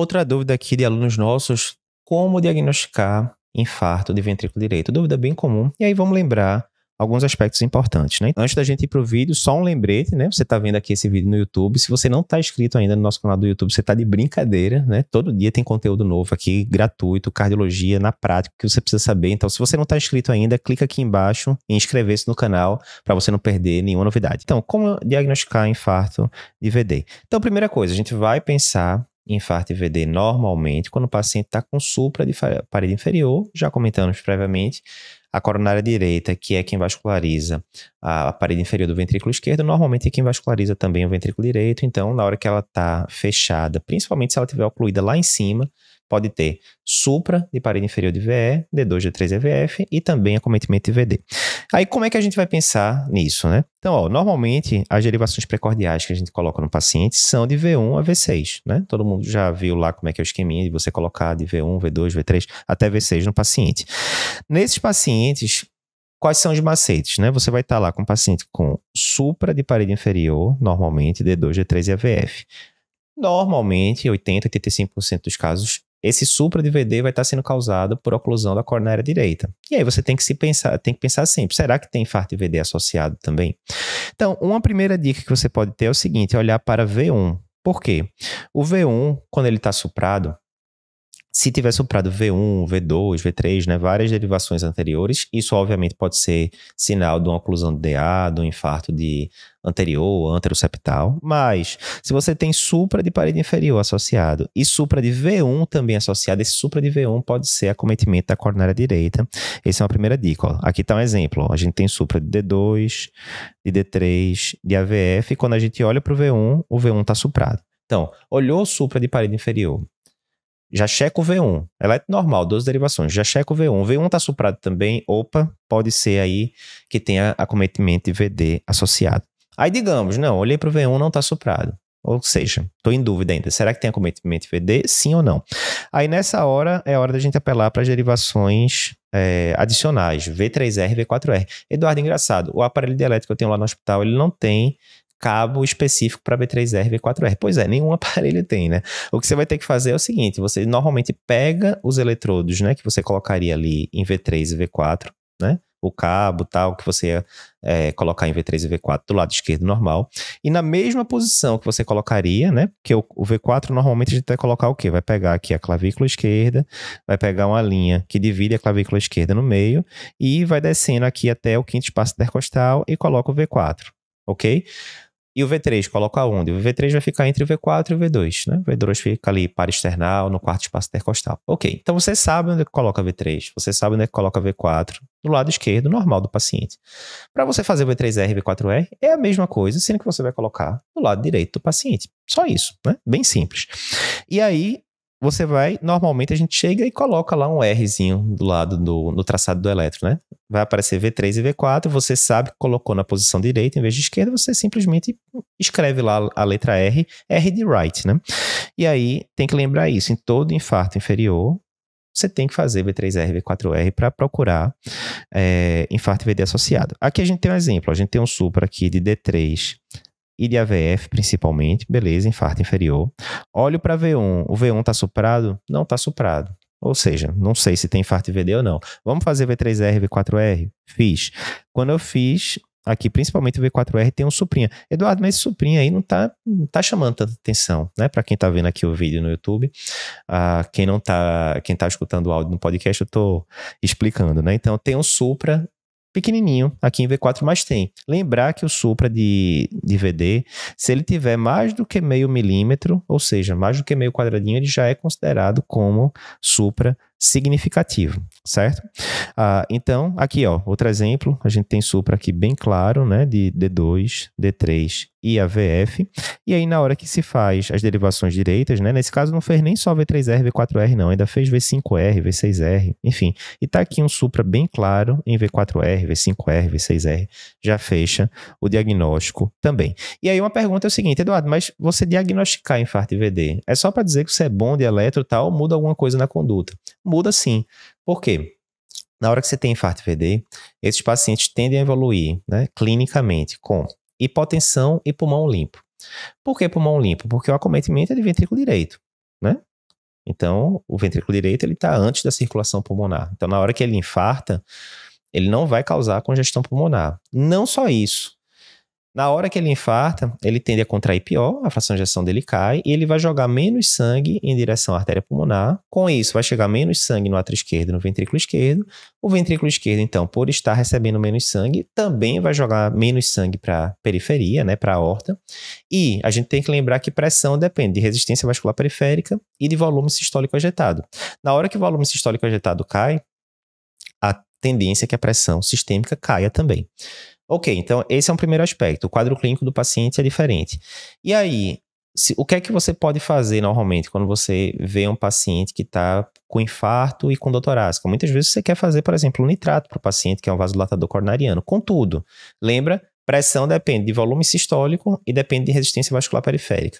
Outra dúvida aqui de alunos nossos: como diagnosticar infarto de ventrículo direito? Dúvida bem comum. E aí vamos lembrar alguns aspectos importantes, né? Antes da gente ir pro vídeo, só um lembrete, né? Você está vendo aqui esse vídeo no YouTube. Se você não está inscrito ainda no nosso canal do YouTube, você está de brincadeira, né? Todo dia tem conteúdo novo aqui, gratuito, cardiologia na prática, que você precisa saber. Então, se você não está inscrito ainda, clica aqui embaixo e inscrever-se no canal para você não perder nenhuma novidade. Então, como diagnosticar infarto de VD? Então, primeira coisa, a gente vai pensar infarto e VD normalmente quando o paciente está com supra de parede inferior, já comentamos previamente, a coronária direita, que é quem vasculariza a parede inferior do ventrículo esquerdo, normalmente é quem vasculariza também o ventrículo direito, então na hora que ela está fechada, principalmente se ela estiver ocluída lá em cima, pode ter supra de parede inferior de VE, D2, D3, EVF e também acometimento de VD. Aí como é que a gente vai pensar nisso, né? Então, ó, normalmente as derivações precordiais que a gente coloca no paciente são de V1 a V6, né? Todo mundo já viu lá como é que é o esqueminha de você colocar de V1, V2, V3 até V6 no paciente. Nesses pacientes, quais são os macetes, né? Você vai estar lá com o paciente com supra de parede inferior, normalmente D2, D3 e AVF. Normalmente, 80, 85% dos casos esse supra de VD vai estar tá sendo causado por oclusão da coronária direita. E aí você tem que se pensar, tem que pensar sempre, será que tem infarto de VD associado também? Então, uma primeira dica que você pode ter é o seguinte, é olhar para V1. Por quê? O V1, quando ele está suprado, se tiver soprado V1, V2, V3, né, várias derivações anteriores, isso obviamente pode ser sinal de uma oclusão de DA, de um infarto de anterior, anteroceptal, mas se você tem supra de parede inferior associado e supra de V1 também associado, esse supra de V1 pode ser acometimento da coronária direita. Essa é uma primeira dica. Ó. Aqui está um exemplo. A gente tem supra de D2, de D3, de AVF, e quando a gente olha para o V1, o V1 está suprado. Então, olhou supra de parede inferior, já checo o V1. elétrico é normal, 12 derivações. Já checo o V1. V1 está suprado também. Opa, pode ser aí que tenha acometimento de VD associado. Aí digamos, não, olhei para o V1, não está suprado. Ou seja, estou em dúvida ainda. Será que tem acometimento de VD? Sim ou não? Aí nessa hora é hora da gente apelar para as derivações é, adicionais, V3R, V4R. Eduardo, engraçado, o aparelho de que eu tenho lá no hospital, ele não tem cabo específico para B3R e V4R. Pois é, nenhum aparelho tem, né? O que você vai ter que fazer é o seguinte, você normalmente pega os eletrodos, né, que você colocaria ali em V3 e V4, né? O cabo tal, que você ia é, colocar em V3 e V4 do lado esquerdo normal. E na mesma posição que você colocaria, né? Porque o, o V4 normalmente a gente vai colocar o quê? Vai pegar aqui a clavícula esquerda, vai pegar uma linha que divide a clavícula esquerda no meio e vai descendo aqui até o quinto espaço intercostal e coloca o V4, ok? E o V3 coloca onde? O V3 vai ficar entre o V4 e o V2, né? O V2 fica ali para external, no quarto espaço intercostal. Ok, então você sabe onde é que coloca V3, você sabe onde é que coloca V4, do lado esquerdo, normal do paciente. Para você fazer V3R e V4R, é a mesma coisa, sendo que você vai colocar do lado direito do paciente. Só isso, né? Bem simples. E aí, você vai, normalmente a gente chega e coloca lá um Rzinho do lado do no traçado do elétron, né? Vai aparecer V3 e V4, você sabe que colocou na posição direita em vez de esquerda, você simplesmente escreve lá a letra R, R de right, né? E aí tem que lembrar isso, em todo infarto inferior, você tem que fazer V3R, V4R para procurar é, infarto VD associado. Aqui a gente tem um exemplo, a gente tem um supra aqui de D3 e de AVF, principalmente, beleza, infarto inferior. Olho para V1, o V1 está suprado? Não está suprado. Ou seja, não sei se tem infarto VD ou não. Vamos fazer V3R, V4R? Fiz. Quando eu fiz, aqui, principalmente o V4R, tem um suprinha. Eduardo, mas esse suprinha aí não tá, não tá chamando tanta atenção, né? Para quem tá vendo aqui o vídeo no YouTube, ah, quem não tá, quem tá escutando o áudio no podcast, eu tô explicando, né? Então, tem um Supra pequenininho aqui em V4, mas tem. Lembrar que o Supra de, de VD, se ele tiver mais do que meio milímetro, ou seja, mais do que meio quadradinho, ele já é considerado como Supra significativo, certo? Ah, então, aqui, ó, outro exemplo, a gente tem supra aqui bem claro, né, de D2, D3 e AVF, e aí na hora que se faz as derivações direitas, né, nesse caso não fez nem só V3R, V4R não, ainda fez V5R, V6R, enfim, e tá aqui um supra bem claro em V4R, V5R, V6R, já fecha o diagnóstico também. E aí uma pergunta é o seguinte, Eduardo, mas você diagnosticar infarto e VD, é só para dizer que você é bom de eletro tal, ou muda alguma coisa na conduta? muda sim. Por quê? Na hora que você tem infarto VD, esses pacientes tendem a evoluir né, clinicamente com hipotensão e pulmão limpo. Por que pulmão limpo? Porque o acometimento é de ventrículo direito, né? Então, o ventrículo direito ele está antes da circulação pulmonar. Então, na hora que ele infarta, ele não vai causar congestão pulmonar. Não só isso, na hora que ele infarta, ele tende a contrair pior, a fração de ejeção dele cai e ele vai jogar menos sangue em direção à artéria pulmonar. Com isso, vai chegar menos sangue no átrio esquerdo e no ventrículo esquerdo. O ventrículo esquerdo, então, por estar recebendo menos sangue, também vai jogar menos sangue para a periferia, né, para a aorta. E a gente tem que lembrar que pressão depende de resistência vascular periférica e de volume sistólico ejetado. Na hora que o volume sistólico ejetado cai, a tendência é que a pressão sistêmica caia também. Ok, então esse é um primeiro aspecto. O quadro clínico do paciente é diferente. E aí, se, o que é que você pode fazer normalmente quando você vê um paciente que está com infarto e com dor torácica? Muitas vezes você quer fazer, por exemplo, um nitrato para o paciente, que é um vasodilatador coronariano. Contudo, lembra Pressão depende de volume sistólico e depende de resistência vascular periférica.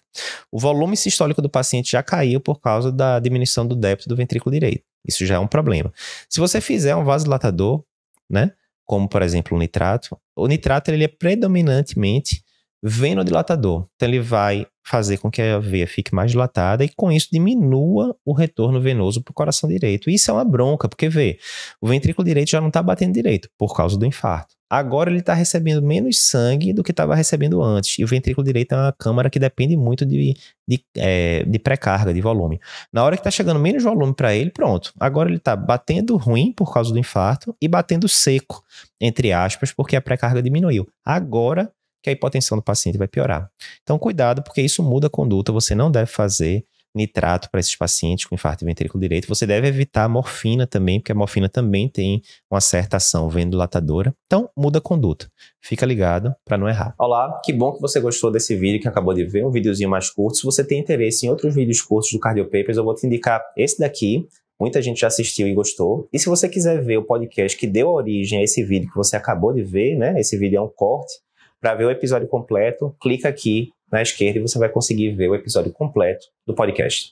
O volume sistólico do paciente já caiu por causa da diminuição do débito do ventrículo direito. Isso já é um problema. Se você fizer um vasodilatador, né, como por exemplo o nitrato. O nitrato ele é predominantemente venodilatador. Então, ele vai fazer com que a veia fique mais dilatada e, com isso, diminua o retorno venoso para o coração direito. Isso é uma bronca, porque vê, o ventrículo direito já não está batendo direito por causa do infarto. Agora ele está recebendo menos sangue do que estava recebendo antes. E o ventrículo direito é uma câmara que depende muito de, de, é, de pré-carga, de volume. Na hora que está chegando menos volume para ele, pronto. Agora ele está batendo ruim por causa do infarto e batendo seco, entre aspas, porque a pré-carga diminuiu. Agora que a hipotensão do paciente vai piorar. Então, cuidado, porque isso muda a conduta. Você não deve fazer nitrato para esses pacientes com infarto de ventrículo direito. Você deve evitar morfina também, porque a morfina também tem uma certa ação vasodilatadora. Então, muda a conduta. Fica ligado para não errar. Olá, que bom que você gostou desse vídeo que acabou de ver, um videozinho mais curto. Se você tem interesse em outros vídeos curtos do Cardiopapers, eu vou te indicar esse daqui, Muita gente já assistiu e gostou. E se você quiser ver o podcast que deu origem a esse vídeo que você acabou de ver, né? Esse vídeo é um corte. Para ver o episódio completo, clica aqui na esquerda e você vai conseguir ver o episódio completo do podcast.